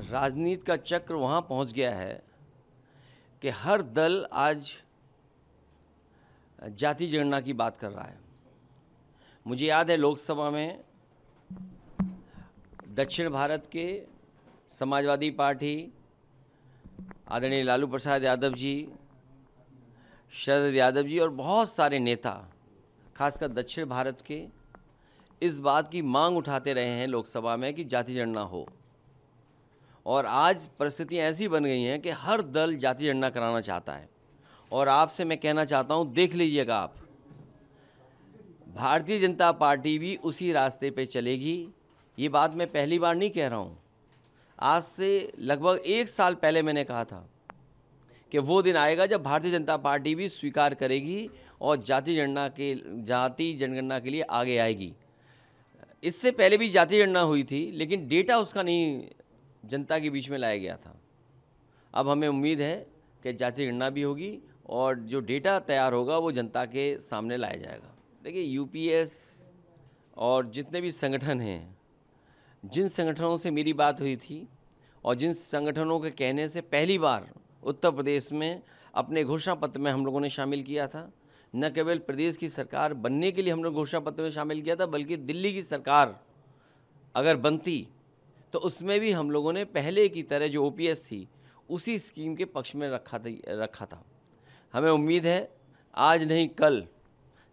राजनीति का चक्र वहाँ पहुँच गया है कि हर दल आज जाति जनगणना की बात कर रहा है मुझे याद है लोकसभा में दक्षिण भारत के समाजवादी पार्टी आदरणीय लालू प्रसाद यादव जी शरद यादव जी और बहुत सारे नेता खासकर दक्षिण भारत के इस बात की मांग उठाते रहे हैं लोकसभा में कि जाति जनगणना हो और आज परिस्थितियाँ ऐसी बन गई हैं कि हर दल जाति झंडा कराना चाहता है और आपसे मैं कहना चाहता हूँ देख लीजिएगा आप भारतीय जनता पार्टी भी उसी रास्ते पे चलेगी ये बात मैं पहली बार नहीं कह रहा हूँ आज से लगभग एक साल पहले मैंने कहा था कि वो दिन आएगा जब भारतीय जनता पार्टी भी स्वीकार करेगी और जाति जनगणना के जाति जनगणना के लिए आगे आएगी इससे पहले भी जाति जनगणना हुई थी लेकिन डेटा उसका नहीं जनता के बीच में लाया गया था अब हमें उम्मीद है कि जाति गणना भी होगी और जो डेटा तैयार होगा वो जनता के सामने लाया जाएगा देखिए यूपीएस और जितने भी संगठन हैं जिन संगठनों से मेरी बात हुई थी और जिन संगठनों के कहने से पहली बार उत्तर प्रदेश में अपने घोषणा पत्र में हम लोगों ने शामिल किया था न केवल प्रदेश की सरकार बनने के लिए हम लोग घोषणा पत्र में शामिल किया था बल्कि दिल्ली की सरकार अगर बनती तो उसमें भी हम लोगों ने पहले की तरह जो ओ थी उसी स्कीम के पक्ष में रखा था रखा था हमें उम्मीद है आज नहीं कल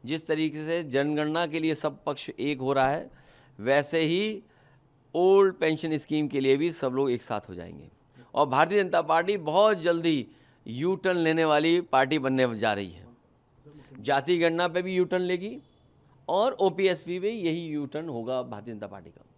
जिस तरीके से जनगणना के लिए सब पक्ष एक हो रहा है वैसे ही ओल्ड पेंशन स्कीम के लिए भी सब लोग एक साथ हो जाएंगे और भारतीय जनता पार्टी बहुत जल्दी यू टर्न लेने वाली पार्टी बनने जा रही है जाति गणना पे भी यू टर्न लेगी और ओ पी एस पी भी यही यू टर्न होगा भारतीय जनता पार्टी का